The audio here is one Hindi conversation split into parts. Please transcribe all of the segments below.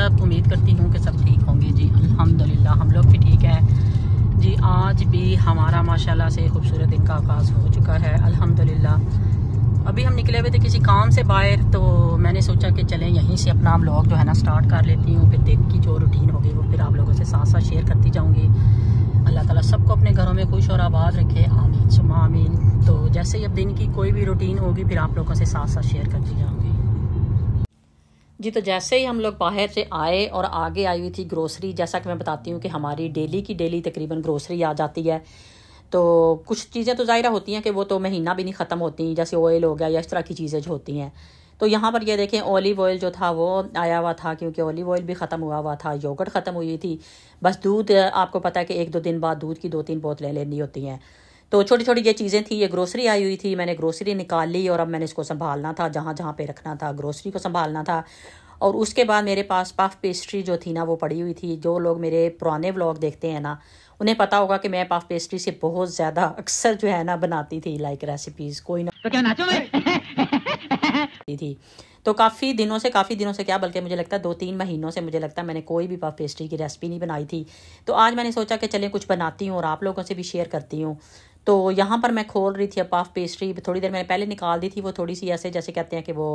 सब उम्मीद करती हूँ कि सब ठीक होंगे जी अल्हम्दुलिल्लाह हम लोग भी ठीक है जी आज भी हमारा माशाल्लाह से खूबसूरत दिन का आगाज़ हो चुका है अल्हम्दुलिल्लाह अभी हम निकले हुए थे किसी काम से बाहर तो मैंने सोचा कि चलें यहीं से अपना ब्लॉग जो है ना स्टार्ट कर लेती हूँ फिर दिन की जो रूटीन होगी वो फिर आप लोगों से साथ साथ शेयर करती जाऊँगी अल्लाह ताला सबको अपने घरों में खुश और आबाद रखे आमीन सुमा आमीन तो जैसे ही अब दिन की कोई भी रूटीन होगी फिर आप लोगों से साथ साथ शेयर करती जाऊँगी जी तो जैसे ही हम लोग बाहर से आए और आगे आई हुई थी ग्रोसरी जैसा कि मैं बताती हूँ कि हमारी डेली की डेली तकरीबन ग्रोसरी आ जाती है तो कुछ चीज़ें तो ज़ाहिर होती हैं कि वो तो महीना भी नहीं ख़त्म होती जैसे ऑयल हो गया या इस तरह की चीज़ें जो होती हैं तो यहाँ पर ये देखें ओलिव ऑयल जो था वो आया हुआ था क्योंकि ओलिव ऑयल भी ख़त्म हुआ हुआ था योगर्ट ख़त्म हुई थी बस दूध आपको पता है कि एक दो दिन बाद दूध की दो तीन बोतलें लेनी होती हैं तो छोटी छोटी ये चीज़ें थी ये ग्रोसरी आई हुई थी मैंने ग्रोसरी निकाल ली और अब मैंने इसको संभालना था जहाँ जहाँ पे रखना था ग्रोसरी को संभालना था और उसके बाद मेरे पास पफ पेस्ट्री जो थी ना वो पड़ी हुई थी जो लोग मेरे पुराने व्लॉग देखते हैं ना उन्हें पता होगा कि मैं पफ पेस्ट्री से बहुत ज़्यादा अक्सर जो है ना बनाती थी लाइक रेसिपीज़ कोई ना तो क्या थी तो काफ़ी दिनों से काफ़ी दिनों से क्या बल्कि मुझे लगता है दो तीन महीनों से मुझे लगता है मैंने कोई भी पफ पेस्ट्री की रेसिपी नहीं बनाई थी तो आज मैंने सोचा कि चलें कुछ बनाती हूँ और आप लोगों से भी शेयर करती हूँ तो यहाँ पर मैं खोल रही थी अब पाफ पेस्ट्री थोड़ी देर मैंने पहले निकाल दी थी वो थोड़ी सी ऐसे जैसे कहते हैं कि वो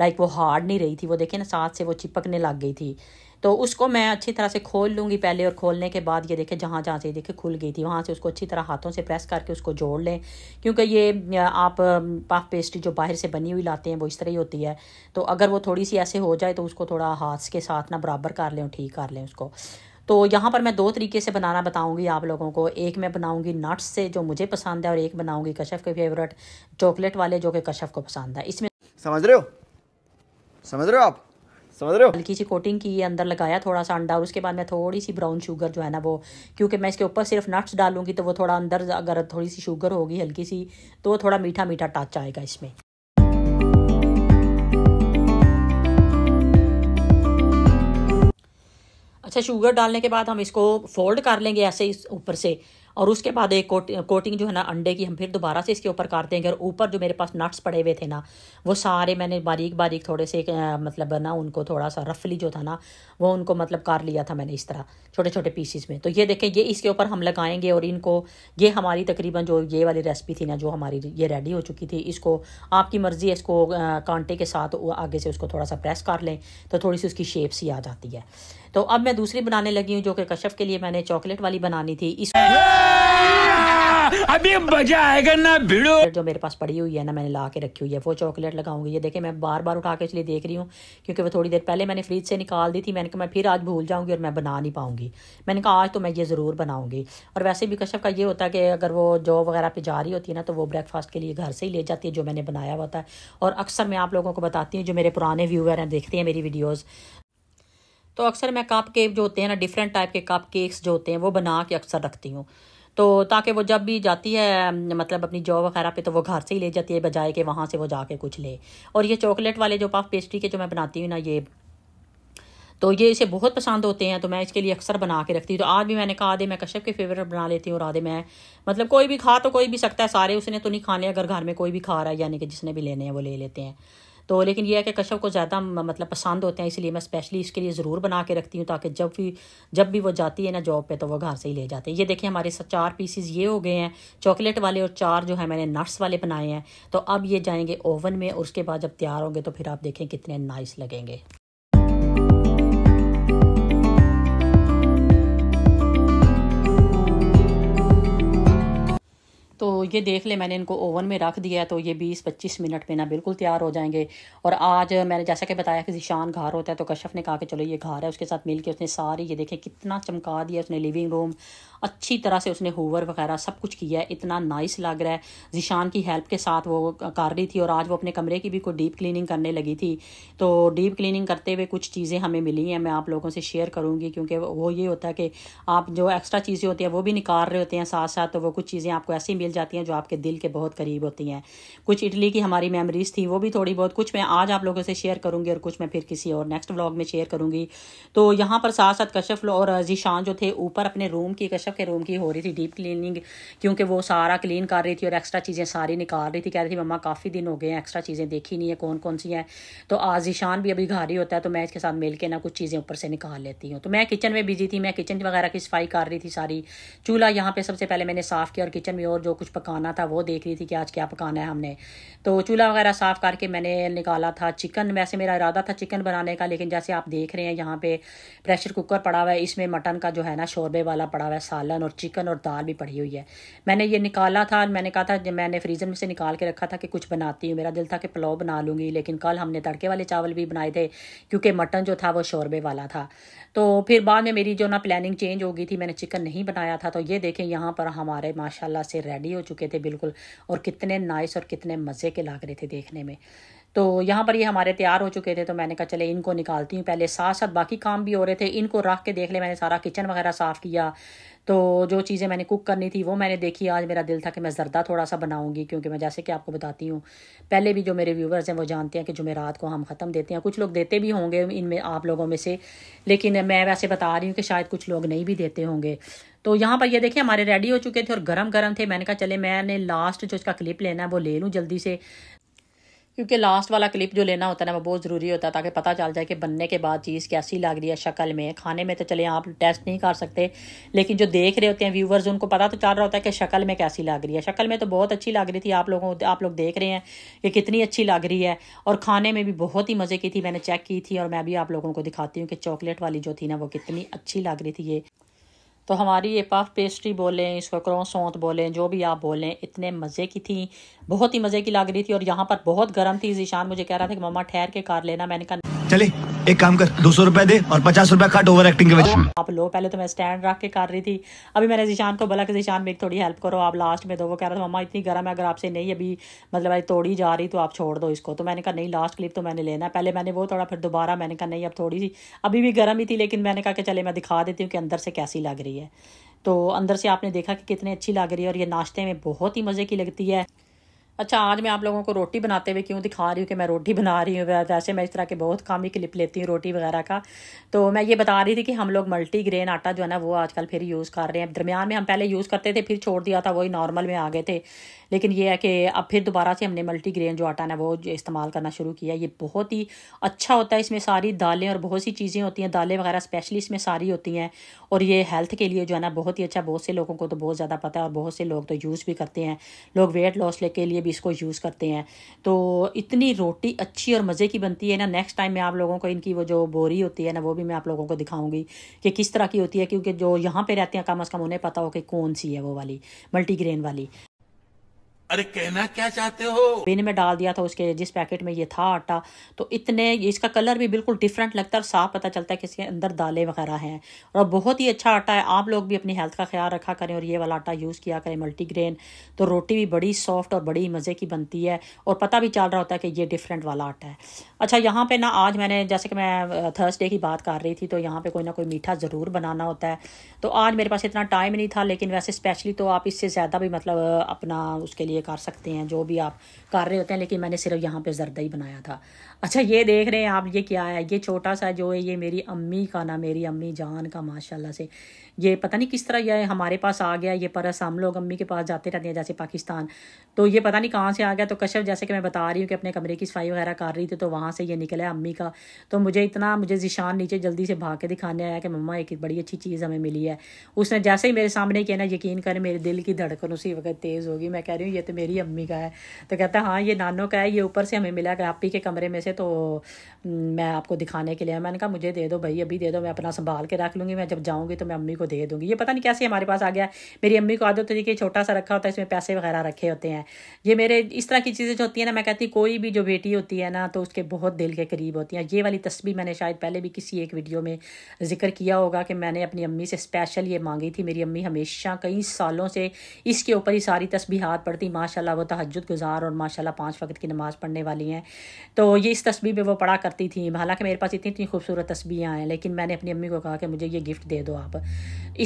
लाइक वो हार्ड नहीं रही थी वो देखे ना साथ से वो चिपकने लग गई थी तो उसको मैं अच्छी तरह से खोल लूँगी पहले और खोलने के बाद ये देखें जहाँ जहाँ से ये देखे खुल गई थी वहाँ से उसको अच्छी तरह हाथों से प्रेस करके उसको जोड़ लें क्योंकि ये आप पाफ पेस्ट्री जो बाहर से बनी हुई लाते हैं वो इस तरह ही होती है तो अगर वो थोड़ी सी ऐसे हो जाए तो उसको थोड़ा हाथ के साथ ना बराबर कर लें ठीक कर लें उसको तो यहाँ पर मैं दो तरीके से बनाना बताऊँगी आप लोगों को एक मैं बनाऊँगी नट्स से जो मुझे पसंद है और एक बनाऊँगी कशफ के फेवरेट चॉकलेट वाले जो कि कशफ को पसंद है इसमें समझ रहे हो समझ रहे हो आप समझ रहे हो हल्की सी कोटिंग की अंदर लगाया थोड़ा सा अंडा और उसके बाद मैं थोड़ी सी ब्राउन शुगर जो है ना वो क्योंकि मैं इसके ऊपर सिर्फ नट्स डालूंगी तो वो थोड़ा अंदर अगर थोड़ी सी शुगर होगी हल्की सी तो थोड़ा मीठा मीठा टच आएगा इसमें अच्छा शुगर डालने के बाद हम इसको फोल्ड कर लेंगे ऐसे इस ऊपर से और उसके बाद एक कोट कोटिंग जो है ना अंडे की हम फिर दोबारा से इसके ऊपर कर देंगे और ऊपर जो मेरे पास नट्स पड़े हुए थे ना वो सारे मैंने बारीक बारीक थोड़े से आ, मतलब ना उनको थोड़ा सा रफली जो था ना वो उनको मतलब कर लिया था मैंने इस तरह छोटे छोटे पीसीस में तो ये देखें ये इसके ऊपर हम लगाएंगे और इनको ये हमारी तकरीबन जो ये वाली रेसिपी थी ना जो हमारी ये रेडी हो चुकी थी इसको आपकी मर्ज़ी है इसको कांटे के साथ आगे से उसको थोड़ा सा प्रेस कर लें तो थोड़ी सी उसकी शेप सी आ जाती है तो अब मैं दूसरी बनाने लगी हूँ जो कि कश्यप के लिए मैंने चॉकलेट वाली बनानी थी इस अभी मजा आएगा ना भिड़ो जो मेरे पास पड़ी हुई है ना मैंने ला के रखी हुई है वो चॉकलेट लगाऊंगी ये देखे मैं बार बार उठा के इसलिए देख रही हूँ क्योंकि वो थोड़ी देर पहले मैंने फ्रिज से निकाल दी थी मैंने कहा मैं फिर आज भूल जाऊंगी और मैं बना नहीं पाऊंगी मैंने कहा आज तो मैं ये ज़रूर बनाऊंगी और वैसे भी कश्यप का ये होता है कि अगर वो जॉब वगैरह पर जा रही होती है ना तो वो ब्रेकफास्ट के लिए घर से ही ले जाती है जो मैंने बनाया हुआ होता है और अक्सर मैं आप लोगों को बताती हूँ जो मेरे पुराने व्यूवर हैं देखते हैं मेरी वीडियोज़ तो अक्सर मैं कप केक जो होते हैं ना डिफरेंट टाइप के कप केक्स जो होते हैं वो बना के अक्सर रखती हूँ तो ताकि वो जब भी जाती है मतलब अपनी जॉब वगैरह पे तो वो घर से ही ले जाती है बजाय कि वहाँ से वो जाके कुछ ले और ये चॉकलेट वाले जो पफ पेस्ट्री के जो मैं बनाती हूँ ना ये तो ये इसे बहुत पसंद होते हैं तो मैं इसके लिए अक्सर बना के रखती हूँ तो आज भी मैंने कहा आधे मैं कश्यप के फेवरेट बना लेती हूँ और आधे मैं मतलब कोई भी खा तो कोई भी सकता है सारे उसने तो नहीं खाने अगर घर में कोई भी खा रहा है यानी कि जिसने भी लेने हैं वो ले लेते हैं तो लेकिन यह है कि कश्यप को ज़्यादा मतलब पसंद होते हैं इसलिए मैं स्पेशली इसके लिए ज़रूर बना के रखती हूँ ताकि जब भी जब भी वो जाती है ना जॉब पे तो वो घर से ही ले जाते हैं ये देखिए हमारे साथ चार पीसीज ये हो गए हैं चॉकलेट वाले और चार जो है मैंने नट्स वाले बनाए हैं तो अब ये जाएंगे ओवन में और उसके बाद जब तैयार होंगे तो फिर आप देखें कितने नाइस लगेंगे तो ये देख ले मैंने इनको ओवन में रख दिया है तो ये बीस पच्चीस मिनट में ना बिल्कुल तैयार हो जाएंगे और आज मैंने जैसा कि बताया कि जिशान घर होता है तो कश्यप ने कहा कि चलो ये घर है उसके साथ मिल के उसने सारी ये देखें कितना चमका दिया उसने लिविंग रूम अच्छी तरह से उसने होवर वगैरह सब कुछ किया है इतना नाइस लग रहा है जिशान की हेल्प के साथ वो कर रही थी और आज वो अपने कमरे की भी कोई डीप क्लीनिंग करने लगी थी तो डीप क्लीनिंग करते हुए कुछ चीज़ें हमें मिली हैं मैं आप लोगों से शेयर करूँगी क्योंकि वो ये होता है कि आप जो एक्स्ट्रा चीज़ें होती हैं वो भी निकाल रहे होते हैं साथ साथ तो वो कुछ चीज़ें आपको ऐसी मिल जाती हैं जो आपके दिल के बहुत करीब होती हैं कुछ इटली की हमारी मेमरीज थी वो भी थोड़ी बहुत कुछ मैं आज आप लोगों से शेयर करूँगी और कुछ मैं फिर किसी और नेक्स्ट ब्लॉग में शेयर करूँगी तो यहाँ पर साथ साथ कश्यप और जीशान जो थे ऊपर अपने रूम की कश्यप अशोक के रूम की हो रही थी डीप क्लीनिंग क्योंकि वो सारा क्लीन कर रही थी और एक्स्ट्रा चीज़ें सारी निकाल रही थी कह रही थी मम्मा काफ़ी दिन हो गए हैं एक्स्ट्रा चीज़ें देखी नहीं है कौन कौन सी हैं तो आजिशान भी अभी घर ही होता है तो मैं इसके साथ मिल ना कुछ चीज़ें ऊपर से निकाल लेती हूँ तो मैं किचन में बिजी थी मैं किचन वगैरह की सफाई कर रही थी सारी चूल्हा यहाँ पर सबसे पहले मैंने साफ़ किया और किचन में और जो कुछ पकाना था वो देख रही थी कि आज क्या पकाना है हमने तो चूल्हा वगैरह साफ़ करके मैंने निकाला था चिकन वैसे मेरा इरादा था चिकन बनाने का लेकिन जैसे आप देख रहे हैं यहाँ पे प्रेशर कुकर पड़ा हुआ है इसमें मटन का जो है ना शोरबे वाला पड़ा हुआ है सारा सालन और चिकन और दाल भी पड़ी हुई है मैंने ये निकाला था मैंने कहा था मैंने फ्रीज़र में से निकाल के रखा था कि कुछ बनाती हूँ मेरा दिल था कि पुलाव बना लूँगी लेकिन कल हमने तड़के वाले चावल भी बनाए थे क्योंकि मटन जो था वो शौरबे वाला था तो फिर बाद में मेरी जो ना प्लानिंग चेंज हो गई थी मैंने चिकन नहीं बनाया था तो ये देखें यहाँ पर हमारे माशाल्लाह से रेडी हो चुके थे बिल्कुल और कितने नाइस और कितने मज़े के लग रहे थे देखने में तो यहाँ पर ये हमारे तैयार हो चुके थे तो मैंने कहा चले इनको निकालती हूँ पहले साथ साथ बाकी काम भी हो रहे थे इनको रख के देख ले मैंने सारा किचन वगैरह साफ़ किया तो जो चीज़ें मैंने कुक करनी थी वो मैंने देखी आज मेरा दिल था कि मैं जरदा थोड़ा सा बनाऊंगी क्योंकि मैं जैसे कि आपको बताती हूँ पहले भी जो मेरे व्यूवर्स हैं वो जानते हैं कि जुमेरात को हम ख़त्म देते हैं कुछ लोग देते भी होंगे इनमें आप लोगों में से लेकिन मैं वैसे बता रही हूँ कि शायद कुछ लोग नहीं भी देते होंगे तो यहाँ पर ये देखिए हमारे रेडी हो चुके थे और गरम गरम थे मैंने कहा चले मैंने लास्ट जो इसका क्लिप लेना है वो ले लूँ जल्दी से क्योंकि लास्ट वाला क्लिप जो लेना होता है ना वो बहुत ज़रूरी होता है ताकि पता चल जाए कि बनने के बाद चीज़ कैसी लग रही है शक्ल में खाने में तो चले आप टेस्ट नहीं कर सकते लेकिन जो देख रहे होते हैं व्यूवर्स उनको पता तो चल रहा होता है कि शक्ल में कैसी लग रही है शक्ल में तो बहुत अच्छी लग रही थी आप लोगों आप लोग देख रहे हैं कि कितनी अच्छी लग रही है और खाने में भी बहुत ही मज़े की थी मैंने चेक की थी और मैं भी आप लोगों को दिखाती हूँ कि चॉकलेट वाली जो थी ना वो कितनी अच्छी लग रही थी ये तो हमारी ये पफ पेस्ट्री बोलें इसको क्रोसोंत बोलें जो भी आप बोलें इतने मज़े की थी बहुत ही मज़े की लग रही थी और यहाँ पर बहुत गर्म थी ईशान मुझे कह रहा था कि मम्मा ठहर के कार लेना मैंने कहा चले एक काम कर दो सौ रुपए दे और पचास रुपए कट ओवर एक्टिंग के वजह आप लो पहले तो मैं स्टैंड रख के कर रही थी अभी मैंने जीशान को बोला कि जीशान मेरी थोड़ी हेल्प करो आप लास्ट में दो वो कह रहा था मम्मा इतनी गर्म है अगर आपसे नहीं अभी मतलब आज तोड़ी जा रही तो आप छोड़ दो इसको तो मैंने कहा नहीं लास्ट क्लिप तो मैंने लेना है पहले मैंने वो थोड़ा फिर दोबारा मैंने कहा नहीं अब थोड़ी सी अभी भी गर्म ही थी लेकिन मैंने कहा कि चले मैं दिखा देती हूँ कि अंदर से कैसी लग रही रही है तो अंदर से आपने देखा कि कितनी अच्छी लग रही है और ये नाश्ते में बहुत ही मज़े की लगती है अच्छा आज मैं आप लोगों को रोटी बनाते हुए क्यों दिखा रही हूँ कि मैं रोटी बना रही हूँ वैसे मैं इस तरह के बहुत काम ही क्लिप लेती हूँ रोटी वगैरह का तो मैं ये बता रही थी कि हम लोग मल्टी ग्रेन आटा जो है ना वो आजकल फिर यूज़ कर रहे हैं दरमियान में हम पहले यूज़ करते थे फिर छोड़ दिया था वही नॉर्मल में आ गए थे लेकिन ये है कि अब फिर दोबारा से हमने मल्टी ग्रेन जो आटा ना वो इस्तेमाल करना शुरू किया ये बहुत ही अच्छा होता है इसमें सारी दालें और बहुत सी चीज़ें होती हैं दालें वगैरह स्पेशली इसमें सारी होती हैं और ये हेल्थ के लिए जो है ना बहुत ही अच्छा बहुत से लोगों को तो बहुत ज़्यादा पता है और बहुत से लोग तो यूज़ भी करते हैं लोग वेट लॉस ले के लिए भी इसको यूज़ करते हैं तो इतनी रोटी अच्छी और मज़े की बनती है ना नेक्स्ट टाइम मैं आप लोगों को इनकी वो जो बोरी होती है ना वो भी मैं आप लोगों को दिखाऊंगी कि किस तरह की होती है क्योंकि जो यहाँ पर रहते हैं कम अज़ कम उन्हें पता हो कि कौन सी है वो वाली मल्टीग्रेन वाली अरे कहना क्या चाहते हो बिन में डाल दिया था उसके जिस पैकेट में ये था आटा तो इतने इसका कलर भी बिल्कुल डिफरेंट लगता है और साफ पता चलता है कि इसके अंदर दालें वगैरह हैं और बहुत ही अच्छा आटा है आप लोग भी अपनी हेल्थ का ख्याल रखा करें और ये वाला आटा यूज़ किया करें मल्टीग्रेन तो रोटी भी बड़ी सॉफ्ट और बड़ी मज़े की बनती है और पता भी चल रहा होता है कि ये डिफरेंट वाला आटा है अच्छा यहाँ पर ना आज मैंने जैसे कि मैं थर्सडे की बात कर रही थी तो यहाँ पर कोई ना कोई मीठा ज़रूर बनाना होता है तो आज मेरे पास इतना टाइम नहीं था लेकिन वैसे स्पेशली तो आप इससे ज़्यादा भी मतलब अपना उसके लिए कर सकते हैं जो भी आप कर रहे होते हैं लेकिन मैंने सिर्फ यहाँ पे जरदा ही बनाया था अच्छा ये देख रहे हैं आप ये क्या है ये छोटा सा जो है ये मेरी अम्मी का ना मेरी अम्मी जान का माशाल्लाह से ये पता नहीं किस तरह यह हमारे पास आ गया ये परस हम लोग अम्मी के पास जाते रहते हैं जैसे पाकिस्तान तो ये पता नहीं कहाँ से आ गया तो कश्यप जैसे कि मैं बता रही हूँ कि अपने कमरे की सफाई वगैरह कर रही थी तो वहाँ से ये निकला अम्मी का तो मुझे इतना मुझे जिशान नीचे जल्दी से भाग के दिखाने आया कि मम्मा एक बड़ी अच्छी चीज़ हमें मिली है उसने जैसे ही मेरे सामने किया ना यकीन करें मेरे दिल की धड़कन उसी वक्त तेज़ होगी मैं कह रही हूँ ये तो तो मेरी अम्मी का है तो कहता हाँ ये नानों का है ये ऊपर से हमें मिला आप ही के कमरे में से तो मैं आपको दिखाने के लिए मैंने कहा मुझे दे दो भाई अभी दे दो मैं अपना संभाल के रख लूँगी मैं जब जाऊँगी तो मैं अम्मी को दे दूँगी ये पता नहीं कैसे हमारे पास आ गया मेरी अम्मी को आदत होती है कि छोटा सा रखा होता है इसमें पैसे वगैरह रखे होते हैं ये मेरे इस तरह की चीज़ें जो होती हैं ना मैं कहती कोई भी जो बेटी होती है ना तो उसके बहुत दिल के करीब होती हैं ये वाली तस्वीर मैंने शायद पहले भी किसी एक वीडियो में जिक्र किया होगा कि मैंने अपनी अम्मी से स्पेशल ये मांगी थी मेरी अम्मी हमेशा कई सालों से इसके ऊपर ही सारी तस्बीहात पड़ती माँ माशाल्लाह वो तहजद गुजार और माशाल्लाह पांच वक्त की नमाज़ पढ़ने वाली हैं तो ये इस तस्वीर में वो पढ़ा करती थी हालांकि मेरे पास इतनी इतनी खूबसूरत तस्बीयाँ हैं लेकिन मैंने अपनी अम्मी को कहा कि मुझे ये गिफ्ट दे दो आप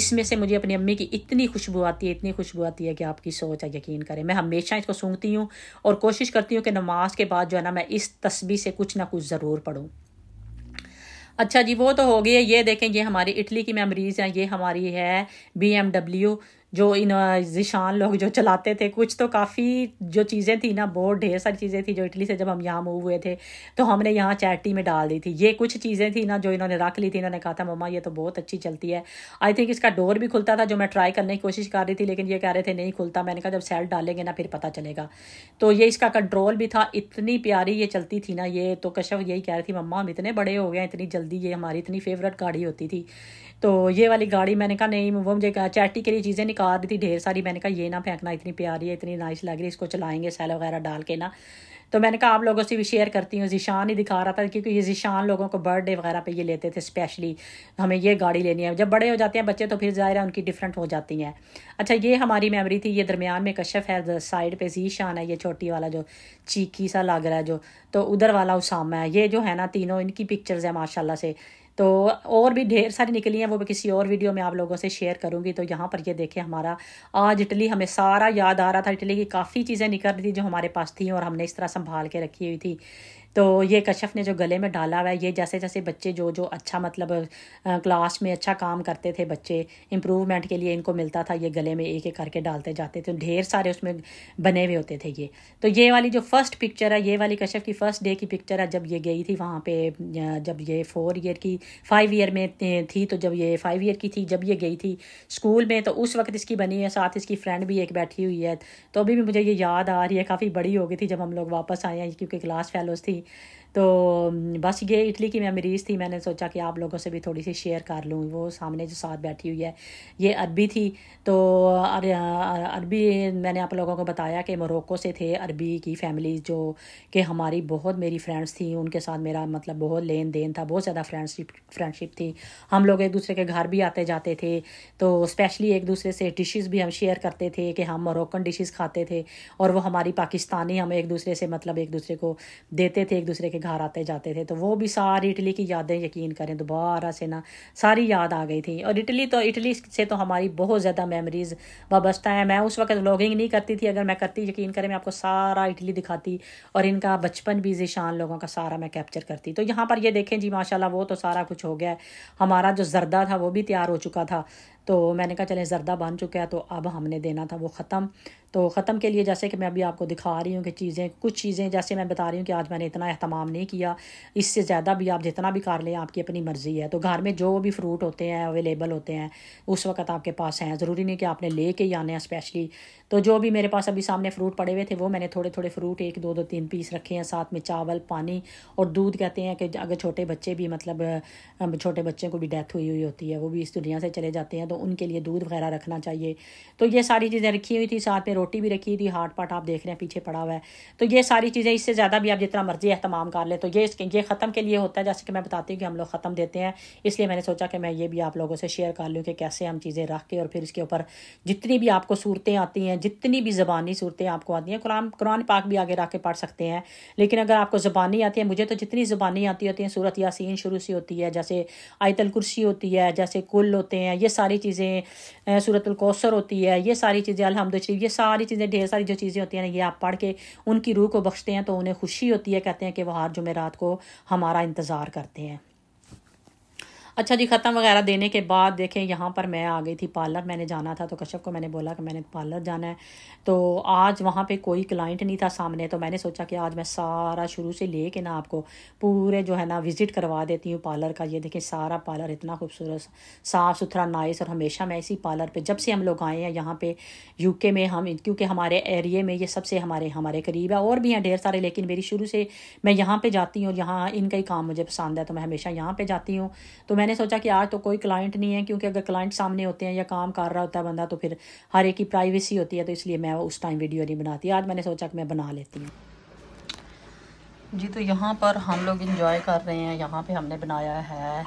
इसमें से मुझे अपनी अम्मी की इतनी खुशबू आती है इतनी खुशबू आती है कि आपकी सोच है यकीन करें मैं हमेशा इसको सूंघती हूँ और कोशिश करती हूँ कि नमाज के बाद जो है ना मैं इस तस्वीर से कुछ ना कुछ ज़रूर पढ़ूँ अच्छा जी वो तो हो गई है ये देखें ये हमारी इटली की मेमरीज़ हैं ये हमारी है बी एम डब्ल्यू जो इन जिशान लोग जो चलाते थे कुछ तो काफ़ी जो चीज़ें थी ना बहुत ढेर सारी चीज़ें थी जो इटली से जब हम यहाँ मूव हुए थे तो हमने यहाँ चैटी में डाल दी थी ये कुछ चीज़ें थी ना जो इन्होंने रख ली थी इन्होंने कहा था मम्मा ये तो बहुत अच्छी चलती है आई थिंक इसका डोर भी खुलता था जो मैं ट्राई करने की कोशिश कर रही थी लेकिन ये कह रहे थे नहीं खुलता मैंने कहा जब सेल डालेंगे ना फिर पता चलेगा तो ये इसका कंट्रोल भी था इतनी प्यारी ये चलती थी ना ये तो कश्यप यही कह रही थी मम्मा हम इतने बड़े हो गए इतनी जल्दी ये हमारी इतनी फेवरेट गाड़ी होती थी तो ये वाली गाड़ी मैंने कहा नहीं वो मुझे चैटी के लिए चीज़ें निकाल रही थी ढेर सारी मैंने कहा ये ना फेंकना इतनी प्यारी है इतनी नाइस लग रही है इसको चलाएंगे सेल वगैरह डाल के ना तो मैंने कहा आप लोगों से भी शेयर करती हूँ जिशान ही दिखा रहा था क्योंकि ये जिशान लोगों को बर्थडे वगैरह पे ये लेते थे स्पेशली हमें ये गाड़ी लेनी है जब बड़े हो जाते हैं बच्चे तो फिर ज़ाहिर है उनकी डिफरेंट हो जाती हैं अच्छा ये हमारी मेमोरी थी ये दरमियान में कशफ है साइड पे जी शान है ये छोटी वाला जो चीखी सा लग रहा है जो तो उधर वाला उसामा है ये जो है ना तीनों इनकी पिक्चर्स हैं माशाला से तो और भी ढेर सारी निकली हैं वो भी किसी और वीडियो में आप लोगों से शेयर करूँगी तो यहाँ पर ये देखें हमारा आज इटली हमें सारा याद आ रहा था इटली की काफ़ी चीज़ें निकल रही थी जो हमारे पास थी और हमने इस तरह संभाल के रखी हुई थी तो ये कश्यप ने जो गले में डाला हुआ है ये जैसे जैसे बच्चे जो जो अच्छा मतलब क्लास में अच्छा काम करते थे बच्चे इम्प्रूवमेंट के लिए इनको मिलता था ये गले में एक एक करके डालते जाते थे ढेर सारे उसमें बने हुए होते थे ये तो ये वाली जो फर्स्ट पिक्चर है ये वाली कश्यप की फ़र्स्ट डे की पिक्चर है जब ये गई थी वहाँ पे जब ये फोर ईयर की फाइव ईयर में थी तो जब ये फाइव ईयर की थी जब ये गई थी स्कूल में तो उस वक्त इसकी बनी है साथ इसकी फ्रेंड भी एक बैठी हुई है तो अभी भी मुझे ये याद आ रही है काफ़ी बड़ी हो गई थी जब हम लोग वापस आए हैं क्योंकि क्लास फेलोज़ थी तो बस ये इटली की मेमोरीज़ थी मैंने सोचा कि आप लोगों से भी थोड़ी सी शेयर कर लूँ वो सामने जो साथ बैठी हुई है ये अरबी थी तो अरबी मैंने आप लोगों को बताया कि मोरक्को से थे अरबी की फैमिली जो कि हमारी बहुत मेरी फ्रेंड्स थी उनके साथ मेरा मतलब बहुत लेन देन था बहुत ज़्यादा फ्रेंडशिप फ्रेंडशिप थी हम लोग एक दूसरे के घर भी आते जाते थे तो स्पेशली एक दूसरे से डिशेज़ भी हम शेयर करते थे कि हम मोरक्कन डिशेज़ खाते थे और वो हमारी पाकिस्तानी हम एक दूसरे से मतलब एक दूसरे को देते थे एक दूसरे के घर आते जाते थे तो वो भी सारी इटली की यादें यकीन करें दोबारा से ना सारी याद आ गई थी और इटली तो इटली से तो हमारी बहुत ज़्यादा मेमोरीज़ वाबस्ता है मैं उस वक्त व्लॉगिंग नहीं करती थी अगर मैं करती यकीन करें मैं आपको सारा इटली दिखाती और इनका बचपन भी जिशान लोगों का सारा मैं कैप्चर करती तो यहाँ पर ये देखें जी माशाल्लाह वो तो सारा कुछ हो गया हमारा जो जर्दा था वो भी तैयार हो चुका था तो मैंने कहा चलें जरदा बन चुका है तो अब हमने देना था वो ख़त्म तो ख़त्म के लिए जैसे कि मैं अभी आपको दिखा रही हूँ कि चीज़ें कुछ चीज़ें जैसे मैं बता रही हूँ कि आज मैंने इतना अहतमाम नहीं किया इससे ज़्यादा भी आप जितना भी कर लें आपकी अपनी मर्ज़ी है तो घर में जो भी फ्रूट होते हैं अवेलेबल होते हैं उस वक्त आपके पास हैं ज़रूरी नहीं कि आपने ले के ही आने हैं स्पेशली तो जो भी मेरे पास अभी सामने फ्रूट पड़े हुए थे वो मैंने थोड़े थोड़े फ्रूट एक दो दो तीन पीस रखे हैं साथ में चावल पानी और दूध कहते हैं कि अगर छोटे बच्चे भी मतलब छोटे बच्चे को भी डेथ हुई हुई होती है वो भी इस दुनिया से चले जाते हैं तो तो उनके लिए दूध वगैरह रखना चाहिए तो ये सारी चीज़ें रखी हुई थी साथ में रोटी भी रखी थी हाट पाट आप देख रहे हैं पीछे पड़ा हुआ है तो ये सारी चीज़ें इससे ज़्यादा भी आप जितना मर्जी अहतमाम कर ले तो ये ये ख़त्म के लिए होता है जैसे कि मैं बताती हूँ कि हम लोग ख़त्म देते हैं इसलिए मैंने सोचा कि मैं ये भी आप लोगों से शेयर कर लूँ कि कैसे हम चीज़ें रख के और फिर इसके ऊपर जितनी भी आपको सूरतें आती हैं जितनी भी ज़बानी सूरतें आपको आती हैं कुरान कुरान पाक भी आगे रख के पढ़ सकते हैं लेकिन अगर आपको ज़बानी आती है मुझे तो जितनी ज़बानी आती होती हैं सूरत यासिन शुरू से होती है जैसे आयतल कुर्सी होती है जैसे कुल होते हैं ये सारी चीज़ें सूरत कौसर होती है ये सारी चीज़ें अलहमद शरीफ ये सारी चीज़ें ढेर सारी जो चीज़ें होती हैं ना ये आप पढ़ के उनकी रूह को बख्शते हैं तो उन्हें खुशी होती है कहते हैं कि वह हर जुमेरात को हमारा इंतज़ार करते हैं अच्छा जी ख़त्म वगैरह देने के बाद देखें यहाँ पर मैं आ गई थी पार्लर मैंने जाना था तो कश्यप को मैंने बोला कि मैंने पार्लर जाना है तो आज वहाँ पे कोई क्लाइंट नहीं था सामने तो मैंने सोचा कि आज मैं सारा शुरू से ले के ना आपको पूरे जो है ना विज़िट करवा देती हूँ पार्लर का ये देखें सारा पार्लर इतना खूबसूरत साफ़ सुथरा नाइस और हमेशा मैं इसी पार्लर पर जब से हम लोग आए हैं यहाँ पर यू में हम क्योंकि हमारे एरिए में ये सबसे हमारे हमारे करीब है और भी हैं ढेर सारे लेकिन मेरी शुरू से मैं यहाँ पर जाती हूँ और यहाँ इनका ही काम मुझे पसंद है तो मैं हमेशा यहाँ पर जाती हूँ तो मैं मैंने सोचा कि आज तो कोई क्लाइंट नहीं है क्योंकि अगर क्लाइंट सामने होते हैं या काम कर रहा होता है बंदा तो फिर हर एक की प्राइवेसी होती है तो इसलिए मैं उस टाइम वीडियो नहीं बनाती आज मैंने सोचा कि मैं बना लेती हूँ जी तो यहाँ पर हम लोग इंजॉय कर रहे हैं यहाँ पे हमने बनाया है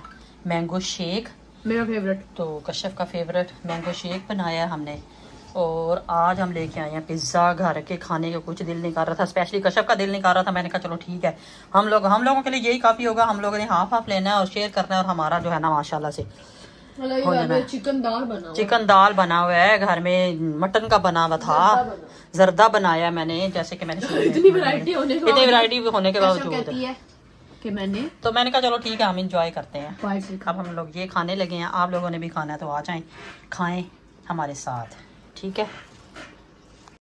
मैंगो शेक मेरा फेवरेट तो कश्यप का फेवरेट मैंगो शेक बनाया है हमने और आज हम लेके आए हैं पिज़्ज़ा घर के खाने का कुछ दिल नहीं कर रहा था स्पेशली कश्यप का दिल नहीं कर रहा था मैंने कहा चलो ठीक है हम लोग हम लोगों के लिए यही काफ़ी होगा हम लोगों ने हाफ हाफ लेना है और शेयर करना है और हमारा जो है ना माशाला से चिकन मतलब दाल बना चिकन दाल बना हुआ है घर में मटन का बना हुआ था जर्दा बनाया मैंने जैसे की मैंने इतनी वरायटी होने के बावजूद कि मैंने तो मैंने कहा चलो ठीक है हम इंजॉय करते हैं अब हम लोग ये खाने लगे हैं आप लोगों ने भी खाना है तो आ जाए खाएं हमारे साथ 提个。